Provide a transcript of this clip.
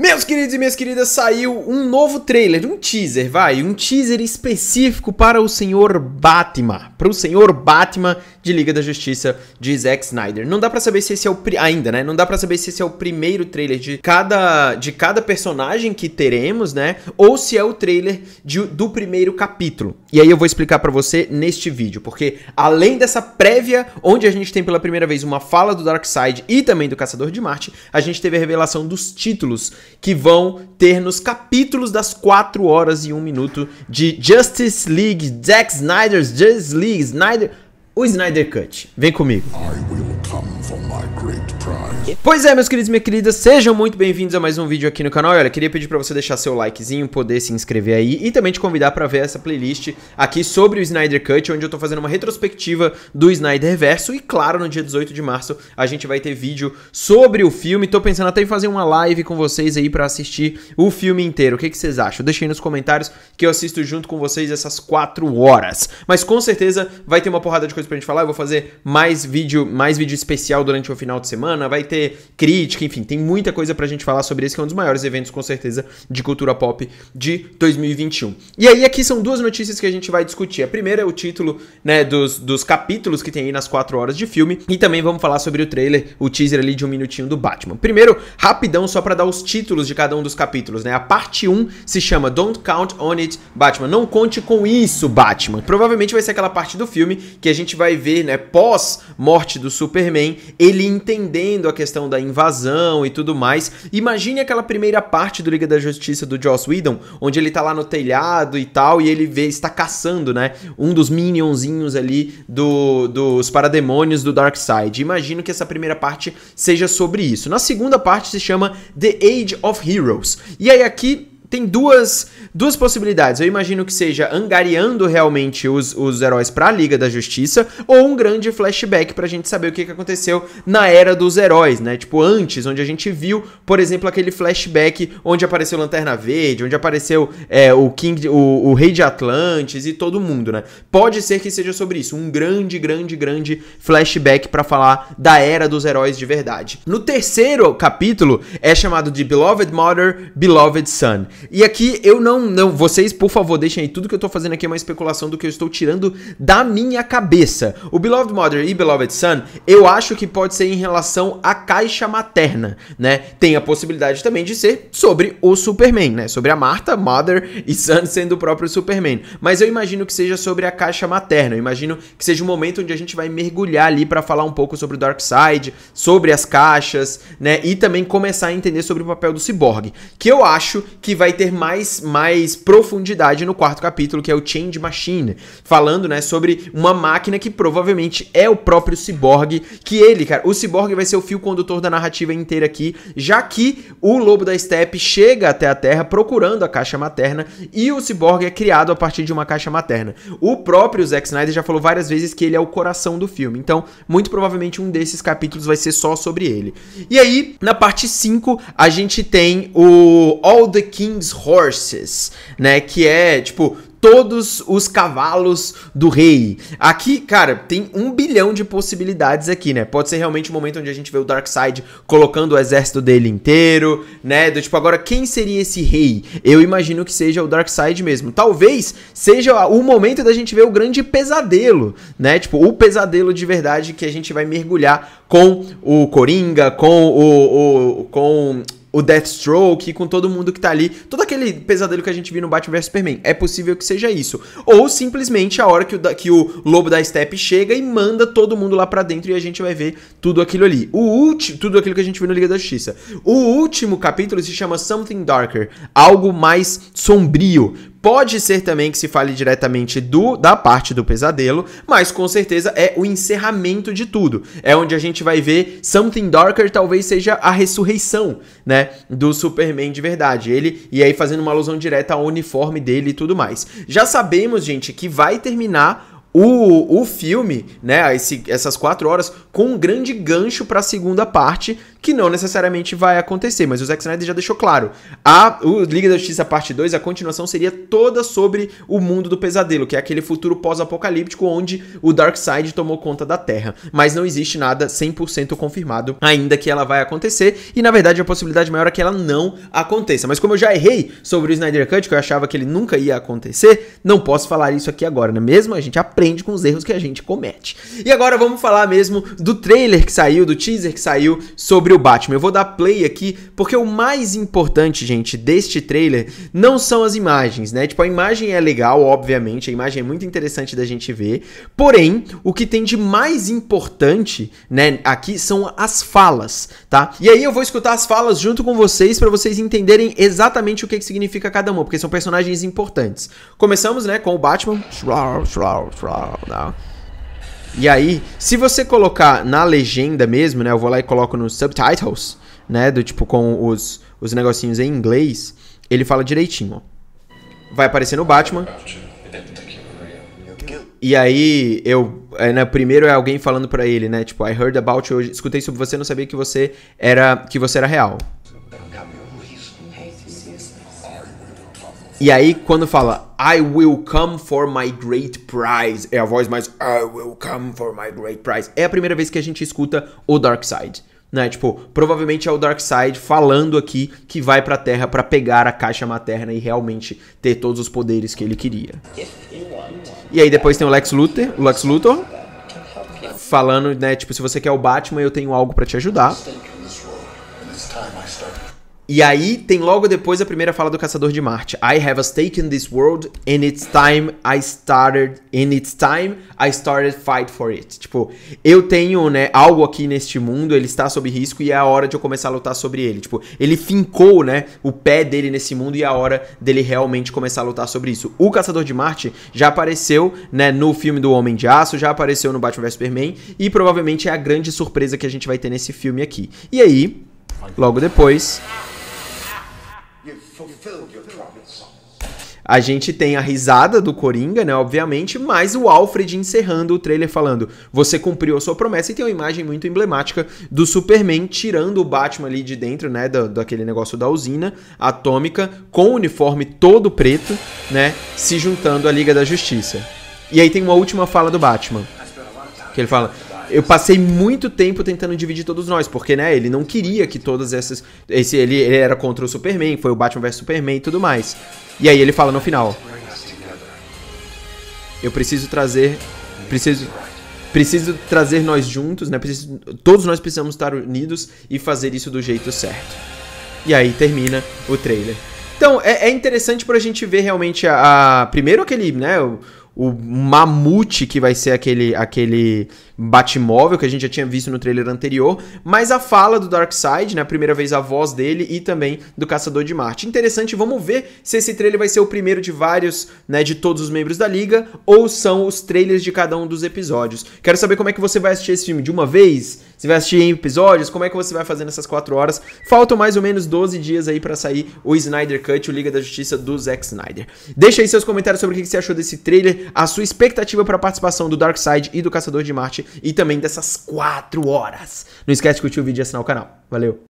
Meus queridos e minhas queridas, saiu um novo trailer, um teaser, vai, um teaser específico para o senhor Batman, para o senhor Batman de Liga da Justiça de Zack Snyder. Não dá para saber se esse é o ainda, né? Não dá para saber se esse é o primeiro trailer de cada de cada personagem que teremos, né? Ou se é o trailer de, do primeiro capítulo. E aí eu vou explicar para você neste vídeo, porque além dessa prévia onde a gente tem pela primeira vez uma fala do Darkseid e também do Caçador de Marte, a gente teve a revelação dos títulos que vão ter nos capítulos das 4 horas e 1 minuto de Justice League, Zack Snyder's Justice League, Snyder o Snyder Cut. Vem comigo. I will come. Pois é, meus queridos e minhas queridas, sejam muito bem-vindos a mais um vídeo aqui no canal. E olha, queria pedir para você deixar seu likezinho, poder se inscrever aí e também te convidar para ver essa playlist aqui sobre o Snyder Cut, onde eu tô fazendo uma retrospectiva do Snyder Verso. E claro, no dia 18 de março a gente vai ter vídeo sobre o filme. Tô pensando até em fazer uma live com vocês aí para assistir o filme inteiro. O que, que vocês acham? Deixa aí nos comentários que eu assisto junto com vocês essas 4 horas. Mas com certeza vai ter uma porrada de coisa pra gente falar. Eu vou fazer mais vídeo, mais vídeo especial especial durante o final de semana, vai ter crítica, enfim, tem muita coisa pra gente falar sobre esse, que é um dos maiores eventos, com certeza, de cultura pop de 2021. E aí, aqui são duas notícias que a gente vai discutir. A primeira é o título, né, dos, dos capítulos que tem aí nas quatro horas de filme, e também vamos falar sobre o trailer, o teaser ali de um minutinho do Batman. Primeiro, rapidão, só pra dar os títulos de cada um dos capítulos, né? A parte 1 se chama Don't Count on It, Batman. Não conte com isso, Batman. Provavelmente vai ser aquela parte do filme que a gente vai ver, né, pós-morte do Superman, ele entendendo a questão da invasão e tudo mais. Imagine aquela primeira parte do Liga da Justiça do Joss Whedon, onde ele tá lá no telhado e tal, e ele vê, está caçando, né? Um dos minionzinhos ali do, dos parademônios do Darkseid. Imagino que essa primeira parte seja sobre isso. Na segunda parte se chama The Age of Heroes. E aí aqui tem duas, duas possibilidades. Eu imagino que seja angariando realmente os, os heróis para a Liga da Justiça ou um grande flashback para a gente saber o que, que aconteceu na era dos heróis, né? Tipo, antes, onde a gente viu, por exemplo, aquele flashback onde apareceu Lanterna Verde, onde apareceu é, o King, o, o Rei de Atlantes e todo mundo, né? Pode ser que seja sobre isso, um grande, grande, grande flashback para falar da era dos heróis de verdade. No terceiro capítulo é chamado de Beloved Mother, Beloved Son. E aqui eu não, não, vocês, por favor, deixem aí tudo que eu tô fazendo aqui é uma especulação do que eu estou tirando da minha cabeça. O Beloved Mother e Beloved Son, eu acho que pode ser em relação à caixa materna, né? Tem a possibilidade também de ser sobre o Superman, né? Sobre a Marta, Mother e Son sendo o próprio Superman. Mas eu imagino que seja sobre a caixa materna. Eu imagino que seja um momento onde a gente vai mergulhar ali para falar um pouco sobre o Dark Side, sobre as caixas, né? E também começar a entender sobre o papel do Cyborg, que eu acho que vai vai ter mais, mais profundidade no quarto capítulo, que é o Change Machine, falando, né, sobre uma máquina que provavelmente é o próprio Cyborg, que ele, cara, o Cyborg vai ser o fio condutor da narrativa inteira aqui, já que o Lobo da Steppe chega até a Terra procurando a caixa materna e o Cyborg é criado a partir de uma caixa materna. O próprio Zack Snyder já falou várias vezes que ele é o coração do filme, então muito provavelmente um desses capítulos vai ser só sobre ele. E aí, na parte 5, a gente tem o All the King King's Horses, né? Que é, tipo, todos os cavalos do rei. Aqui, cara, tem um bilhão de possibilidades aqui, né? Pode ser realmente o um momento onde a gente vê o Darkseid colocando o exército dele inteiro, né? Do tipo, agora, quem seria esse rei? Eu imagino que seja o Darkseid mesmo. Talvez seja o momento da gente ver o grande pesadelo, né? Tipo, o pesadelo de verdade que a gente vai mergulhar com o Coringa, com o, o com o Deathstroke, com todo mundo que tá ali, todo aquele pesadelo que a gente viu no Batman vs Superman. É possível que seja isso. Ou simplesmente a hora que o, que o lobo da Step chega e manda todo mundo lá para dentro e a gente vai ver tudo aquilo ali. O último, tudo aquilo que a gente viu no Liga da Justiça. O último capítulo se chama Something Darker, algo mais sombrio, Pode ser também que se fale diretamente do da parte do pesadelo, mas com certeza é o encerramento de tudo. É onde a gente vai ver Something Darker talvez seja a ressurreição, né, do Superman de verdade. Ele e aí fazendo uma alusão direta ao uniforme dele e tudo mais. Já sabemos, gente, que vai terminar o, o filme, né, esse, essas quatro horas, com um grande gancho para a segunda parte, que não necessariamente vai acontecer, mas o Zack Snyder já deixou claro. A o Liga da Justiça Parte 2, a continuação seria toda sobre o mundo do pesadelo, que é aquele futuro pós-apocalíptico onde o Darkseid tomou conta da Terra. Mas não existe nada 100% confirmado ainda que ela vai acontecer, e na verdade a possibilidade maior é que ela não aconteça. Mas como eu já errei sobre o Snyder Cut, que eu achava que ele nunca ia acontecer, não posso falar isso aqui agora, não é mesmo? A gente aprende aprende com os erros que a gente comete. E agora vamos falar mesmo do trailer que saiu, do teaser que saiu sobre o Batman. Eu vou dar play aqui porque o mais importante, gente, deste trailer não são as imagens, né? Tipo, a imagem é legal, obviamente, a imagem é muito interessante da gente ver. Porém, o que tem de mais importante, né, aqui são as falas, tá? E aí eu vou escutar as falas junto com vocês para vocês entenderem exatamente o que, que significa cada uma, porque são personagens importantes. Começamos, né, com o Batman. Shroud, shroud, shroud. Tá? E aí, se você colocar na legenda mesmo, né? Eu vou lá e coloco nos subtitles, né? Do tipo com os, os negocinhos em inglês, ele fala direitinho, ó. Vai aparecer no Batman. E aí, eu. É, né, primeiro é alguém falando pra ele, né? Tipo, I heard about you. Eu escutei sobre você, não sabia que você era. que você era real. E aí, quando fala I will come for my great prize, é a voz mais I will come for my great prize. É a primeira vez que a gente escuta o Dark Side. Né? Tipo, provavelmente é o Darkseid falando aqui que vai pra Terra para pegar a caixa materna e realmente ter todos os poderes que ele queria. E aí depois tem o Lex Luthor, o Lex Luthor falando, né, tipo, se você quer o Batman, eu tenho algo para te ajudar. E aí tem logo depois a primeira fala do Caçador de Marte. I have taken this world and it's time I started and it's time I started fight for it. Tipo, eu tenho, né, algo aqui neste mundo, ele está sob risco e é a hora de eu começar a lutar sobre ele. Tipo, ele fincou, né, o pé dele nesse mundo e é a hora dele realmente começar a lutar sobre isso. O Caçador de Marte já apareceu, né, no filme do Homem de Aço, já apareceu no Batman vs Superman e provavelmente é a grande surpresa que a gente vai ter nesse filme aqui. E aí, logo depois, a gente tem a risada do Coringa, né? Obviamente, mas o Alfred encerrando o trailer falando: Você cumpriu a sua promessa, e tem uma imagem muito emblemática do Superman tirando o Batman ali de dentro, né? Da, daquele negócio da usina atômica, com o uniforme todo preto, né? Se juntando à Liga da Justiça. E aí tem uma última fala do Batman. Que ele fala: eu passei muito tempo tentando dividir todos nós, porque, né, ele não queria que todas essas. Esse, ele, ele era contra o Superman, foi o Batman vs Superman e tudo mais. E aí ele fala no final: Eu preciso trazer. Preciso. Preciso trazer nós juntos, né? Preciso, todos nós precisamos estar unidos e fazer isso do jeito certo. E aí termina o trailer. Então, é, é interessante pra gente ver realmente a. a primeiro aquele, né? O, o mamute que vai ser aquele. aquele Batmóvel, que a gente já tinha visto no trailer anterior, mas a fala do Darkseid, né, a primeira vez a voz dele e também do Caçador de Marte. Interessante, vamos ver se esse trailer vai ser o primeiro de vários, né, de todos os membros da liga, ou são os trailers de cada um dos episódios. Quero saber como é que você vai assistir esse filme, de uma vez? Você vai assistir em episódios? Como é que você vai fazer nessas quatro horas? Faltam mais ou menos 12 dias aí para sair o Snyder Cut, o Liga da Justiça do Zack Snyder. Deixa aí seus comentários sobre o que você achou desse trailer, a sua expectativa para a participação do Darkseid e do Caçador de Marte e também dessas 4 horas. Não esquece de curtir o vídeo e assinar o canal. Valeu!